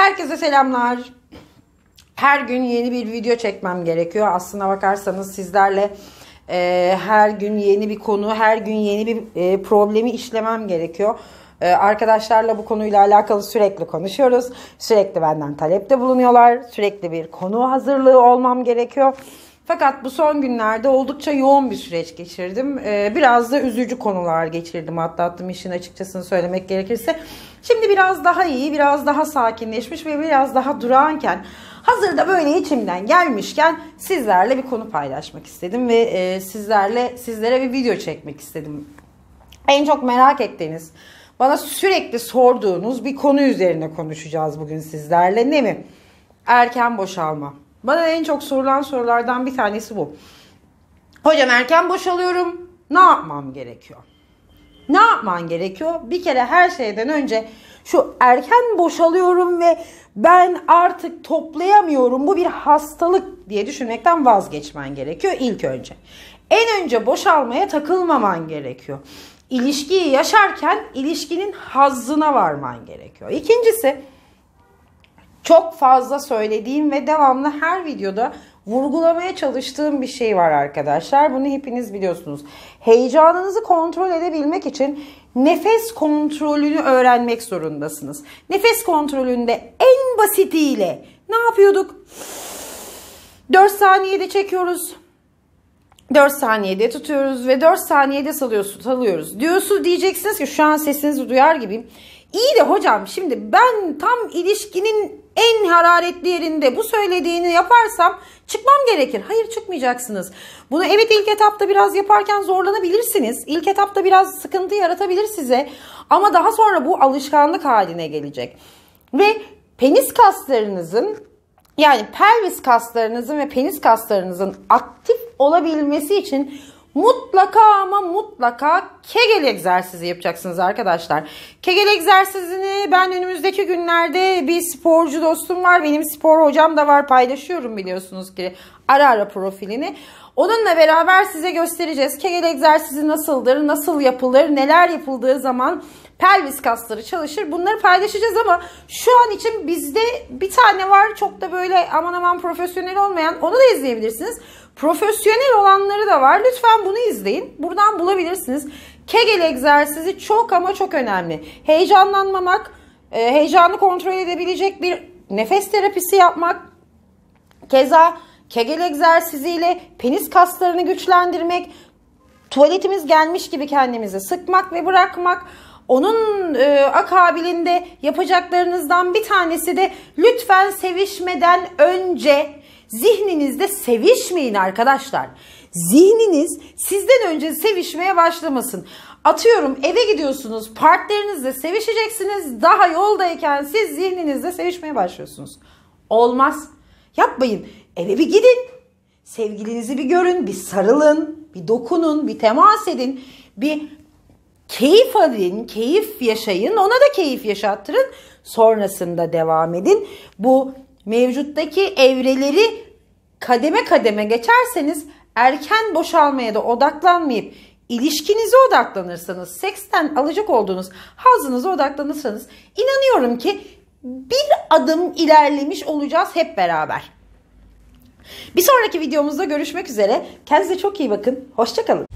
Herkese selamlar. Her gün yeni bir video çekmem gerekiyor. Aslına bakarsanız sizlerle e, her gün yeni bir konu, her gün yeni bir e, problemi işlemem gerekiyor. E, arkadaşlarla bu konuyla alakalı sürekli konuşuyoruz. Sürekli benden talepte bulunuyorlar. Sürekli bir konu hazırlığı olmam gerekiyor. Fakat bu son günlerde oldukça yoğun bir süreç geçirdim. Ee, biraz da üzücü konular geçirdim, atlattım işin açıkçası söylemek gerekirse. Şimdi biraz daha iyi, biraz daha sakinleşmiş ve biraz daha durağanken hazırda böyle içimden gelmişken sizlerle bir konu paylaşmak istedim ve e, sizlerle sizlere bir video çekmek istedim. En çok merak ettiğiniz, bana sürekli sorduğunuz bir konu üzerine konuşacağız bugün sizlerle. Ne mi? Erken boşalma. Bana en çok sorulan sorulardan bir tanesi bu. Hocam erken boşalıyorum. Ne yapmam gerekiyor? ne yapman gerekiyor? Bir kere her şeyden önce şu erken boşalıyorum ve ben artık toplayamıyorum bu bir hastalık diye düşünmekten vazgeçmen gerekiyor ilk önce. En önce boşalmaya takılmaman gerekiyor. İlişkiyi yaşarken ilişkinin hazzına varman gerekiyor. İkincisi çok fazla söylediğim ve devamlı her videoda vurgulamaya çalıştığım bir şey var arkadaşlar. Bunu hepiniz biliyorsunuz. Heyecanınızı kontrol edebilmek için nefes kontrolünü öğrenmek zorundasınız. Nefes kontrolünde en basitiyle ne yapıyorduk? 4 saniyede çekiyoruz. 4 saniyede tutuyoruz ve 4 saniyede salıyoruz, salıyoruz. Diyorsun diyeceksiniz ki şu an sesinizi duyar gibiyim. İyi de hocam şimdi ben tam ilişkinin en hararetli yerinde bu söylediğini yaparsam çıkmam gerekir. Hayır çıkmayacaksınız. Bunu evet ilk etapta biraz yaparken zorlanabilirsiniz. İlk etapta biraz sıkıntı yaratabilir size. Ama daha sonra bu alışkanlık haline gelecek. Ve penis kaslarınızın yani pelvis kaslarınızın ve penis kaslarınızın aktif olabilmesi için Mutlaka ama mutlaka Kegel egzersizi yapacaksınız arkadaşlar. Kegel egzersizini ben önümüzdeki günlerde bir sporcu dostum var. Benim spor hocam da var paylaşıyorum biliyorsunuz ki ara ara profilini. Onunla beraber size göstereceğiz. Kegel egzersizi nasıldır, nasıl yapılır, neler yapıldığı zaman pelvis kasları çalışır. Bunları paylaşacağız ama şu an için bizde bir tane var. Çok da böyle aman aman profesyonel olmayan onu da izleyebilirsiniz. Profesyonel olanları da var. Lütfen bunu izleyin. Buradan bulabilirsiniz. Kegel egzersizi çok ama çok önemli. Heyecanlanmamak, e, heyecanı kontrol edebilecek bir nefes terapisi yapmak. Keza Kegel egzersiziyle penis kaslarını güçlendirmek, tuvaletimiz gelmiş gibi kendimizi sıkmak ve bırakmak. Onun e, akabilinde yapacaklarınızdan bir tanesi de lütfen sevişmeden önce Zihninizde sevişmeyin arkadaşlar. Zihniniz sizden önce sevişmeye başlamasın. Atıyorum eve gidiyorsunuz partnerinizle sevişeceksiniz daha yoldayken siz zihninizde sevişmeye başlıyorsunuz. Olmaz. Yapmayın. Eve bir gidin. Sevgilinizi bir görün, bir sarılın, bir dokunun, bir temas edin. Bir keyif alın, keyif yaşayın. Ona da keyif yaşattırın. Sonrasında devam edin. Bu mevcuttaki evreleri kademe kademe geçerseniz erken boşalmaya da odaklanmayıp ilişkinize odaklanırsanız, seksten alacak olduğunuz hazınıza odaklanırsanız inanıyorum ki bir adım ilerlemiş olacağız hep beraber. Bir sonraki videomuzda görüşmek üzere. Kendinize çok iyi bakın. Hoşçakalın.